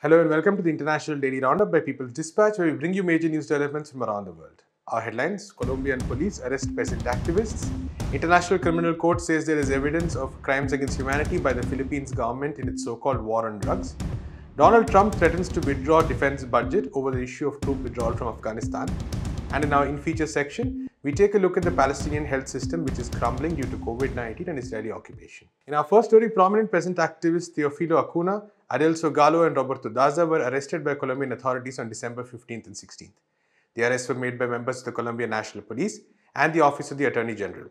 Hello and welcome to the International Daily Roundup by People's Dispatch, where we bring you major news developments from around the world. Our headlines Colombian police arrest peasant activists. International Criminal Court says there is evidence of crimes against humanity by the Philippines government in its so called war on drugs. Donald Trump threatens to withdraw defense budget over the issue of troop withdrawal from Afghanistan. And in our in feature section, we take a look at the Palestinian health system which is crumbling due to COVID-19 and Israeli occupation. In our first story, prominent peasant activists Teofilo Acuna, Adelso Sogalo and Roberto Daza were arrested by Colombian authorities on December 15th and 16th. The arrests were made by members of the Colombian National Police and the Office of the Attorney General.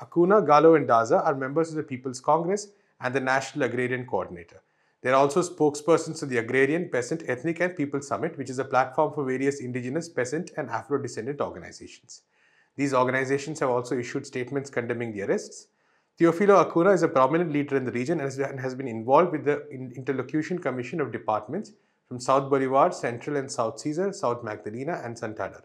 Acuna, Galo and Daza are members of the People's Congress and the National Agrarian Coordinator. They are also spokespersons of the Agrarian, Peasant, Ethnic and People Summit, which is a platform for various indigenous, peasant and Afro-descendant organizations. These organizations have also issued statements condemning the arrests. Teofilo Acuna is a prominent leader in the region and has been involved with the Interlocution Commission of Departments from South Bolivar, Central and South Caesar, South Magdalena and Santander.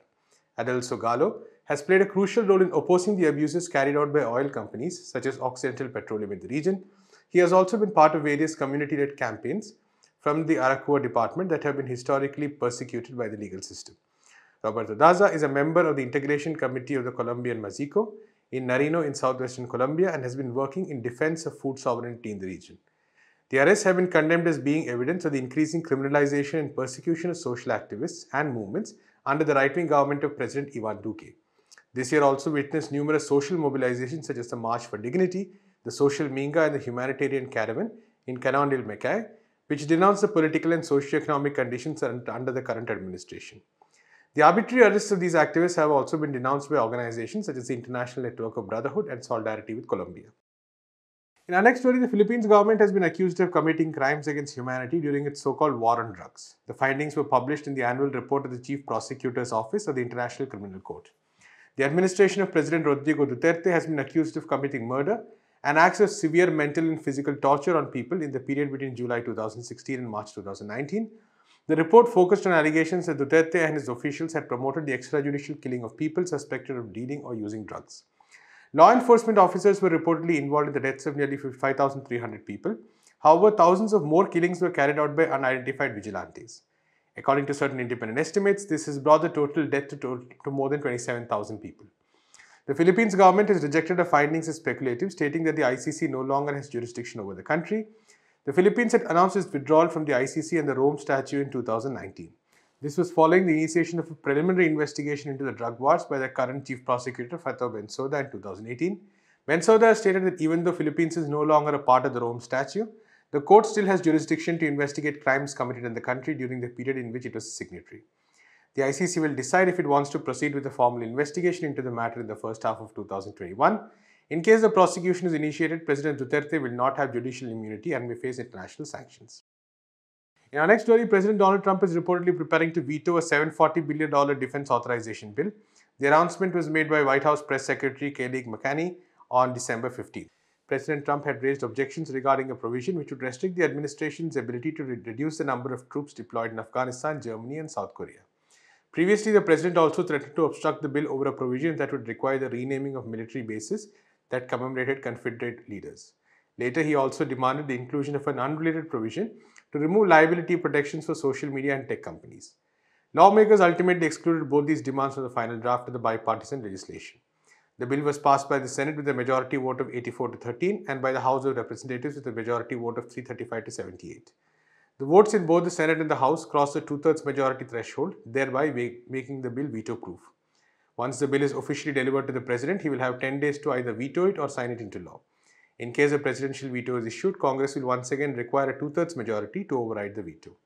Adel Gallo has played a crucial role in opposing the abuses carried out by oil companies such as Occidental Petroleum in the region. He has also been part of various community-led campaigns from the Arakua department that have been historically persecuted by the legal system. Roberto Daza is a member of the Integration Committee of the Colombian Mazico in Narino in southwestern Colombia and has been working in defense of food sovereignty in the region. The arrests have been condemned as being evidence of the increasing criminalization and persecution of social activists and movements under the right-wing government of President Ivan Duque. This year also witnessed numerous social mobilizations such as the March for Dignity, the Social Minga and the Humanitarian Caravan in Canondale, Mackay, which denounced the political and socio-economic conditions under the current administration. The arbitrary arrests of these activists have also been denounced by organizations such as the International Network of Brotherhood and Solidarity with Colombia. In our next story, the Philippines government has been accused of committing crimes against humanity during its so-called war on drugs. The findings were published in the annual report of the Chief Prosecutor's Office of the International Criminal Court. The administration of President Rodrigo Duterte has been accused of committing murder and acts of severe mental and physical torture on people in the period between July 2016 and March 2019 the report focused on allegations that Duterte and his officials had promoted the extrajudicial killing of people suspected of dealing or using drugs. Law enforcement officers were reportedly involved in the deaths of nearly 5,300 people. However, thousands of more killings were carried out by unidentified vigilantes. According to certain independent estimates, this has brought the total death to, to, to more than 27,000 people. The Philippines government has rejected the findings as speculative, stating that the ICC no longer has jurisdiction over the country the Philippines had announced its withdrawal from the ICC and the Rome Statute in 2019. This was following the initiation of a preliminary investigation into the drug wars by the current chief prosecutor Fatah Bensouda in 2018. Bensouda stated that even though Philippines is no longer a part of the Rome Statute, the court still has jurisdiction to investigate crimes committed in the country during the period in which it was a signatory. The ICC will decide if it wants to proceed with a formal investigation into the matter in the first half of 2021. In case the prosecution is initiated, President Duterte will not have judicial immunity and may face international sanctions. In our next story, President Donald Trump is reportedly preparing to veto a $740 billion defense authorization bill. The announcement was made by White House Press Secretary Kelly McEnany on December 15. President Trump had raised objections regarding a provision which would restrict the administration's ability to reduce the number of troops deployed in Afghanistan, Germany, and South Korea. Previously, the president also threatened to obstruct the bill over a provision that would require the renaming of military bases that commemorated Confederate leaders. Later, he also demanded the inclusion of an unrelated provision to remove liability protections for social media and tech companies. Lawmakers ultimately excluded both these demands from the final draft of the bipartisan legislation. The bill was passed by the Senate with a majority vote of 84 to 13 and by the House of Representatives with a majority vote of 335 to 78. The votes in both the Senate and the House crossed the two-thirds majority threshold, thereby making the bill veto-proof. Once the bill is officially delivered to the president, he will have 10 days to either veto it or sign it into law. In case a presidential veto is issued, Congress will once again require a two-thirds majority to override the veto.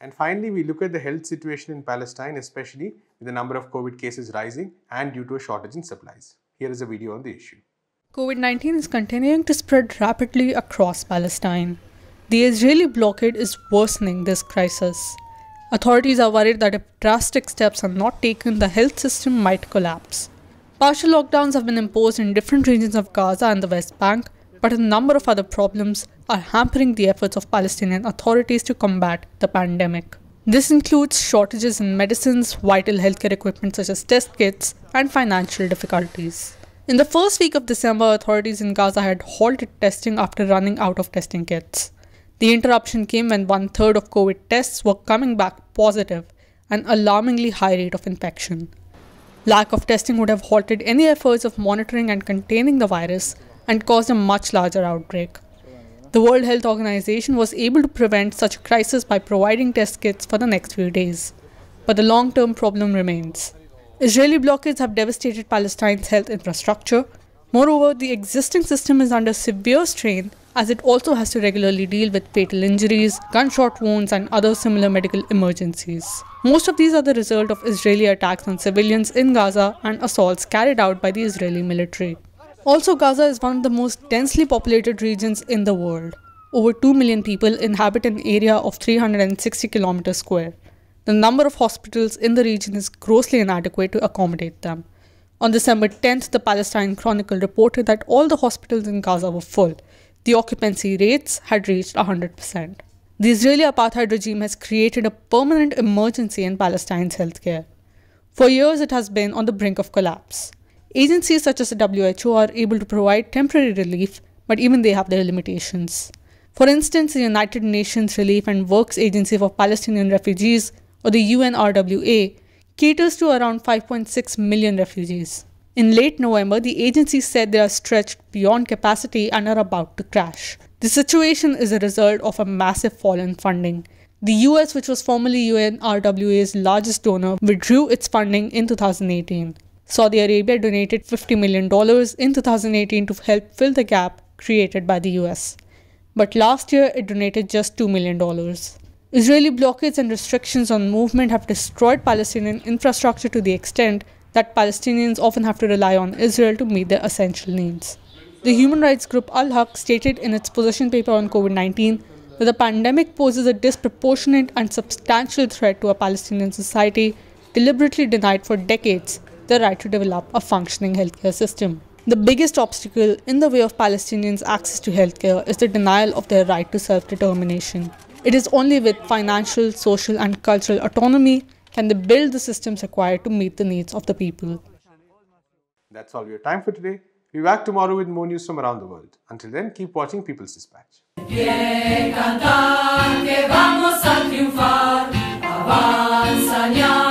And finally, we look at the health situation in Palestine, especially with the number of COVID cases rising and due to a shortage in supplies. Here is a video on the issue. COVID 19 is continuing to spread rapidly across Palestine. The Israeli blockade is worsening this crisis. Authorities are worried that if drastic steps are not taken, the health system might collapse. Partial lockdowns have been imposed in different regions of Gaza and the West Bank, but a number of other problems are hampering the efforts of Palestinian authorities to combat the pandemic. This includes shortages in medicines, vital healthcare equipment such as test kits, and financial difficulties. In the first week of December, authorities in Gaza had halted testing after running out of testing kits. The interruption came when one third of COVID tests were coming back positive, an alarmingly high rate of infection. Lack of testing would have halted any efforts of monitoring and containing the virus and caused a much larger outbreak. The World Health Organization was able to prevent such a crisis by providing test kits for the next few days. But the long term problem remains. Israeli blockades have devastated Palestine's health infrastructure. Moreover, the existing system is under severe strain as it also has to regularly deal with fatal injuries, gunshot wounds, and other similar medical emergencies. Most of these are the result of Israeli attacks on civilians in Gaza and assaults carried out by the Israeli military. Also, Gaza is one of the most densely populated regions in the world. Over 2 million people inhabit an area of 360 km square. The number of hospitals in the region is grossly inadequate to accommodate them. On December 10th, the Palestine Chronicle reported that all the hospitals in Gaza were full the occupancy rates had reached 100%. The Israeli apartheid regime has created a permanent emergency in Palestine's healthcare. For years, it has been on the brink of collapse. Agencies such as the WHO are able to provide temporary relief, but even they have their limitations. For instance, the United Nations Relief and Works Agency for Palestinian Refugees, or the UNRWA, caters to around 5.6 million refugees. In late November, the agency said they are stretched beyond capacity and are about to crash. The situation is a result of a massive fall in funding. The US, which was formerly UNRWA's largest donor, withdrew its funding in 2018. Saudi Arabia donated $50 million in 2018 to help fill the gap created by the US. But last year, it donated just $2 million. Israeli blockades and restrictions on movement have destroyed Palestinian infrastructure to the extent that Palestinians often have to rely on Israel to meet their essential needs. The human rights group Al Haq stated in its position paper on COVID 19 that the pandemic poses a disproportionate and substantial threat to a Palestinian society deliberately denied for decades the right to develop a functioning healthcare system. The biggest obstacle in the way of Palestinians' access to healthcare is the denial of their right to self determination. It is only with financial, social, and cultural autonomy can they build the systems required to meet the needs of the people? That's all we have time for today. We'll be back tomorrow with more news from around the world. Until then, keep watching People's Dispatch.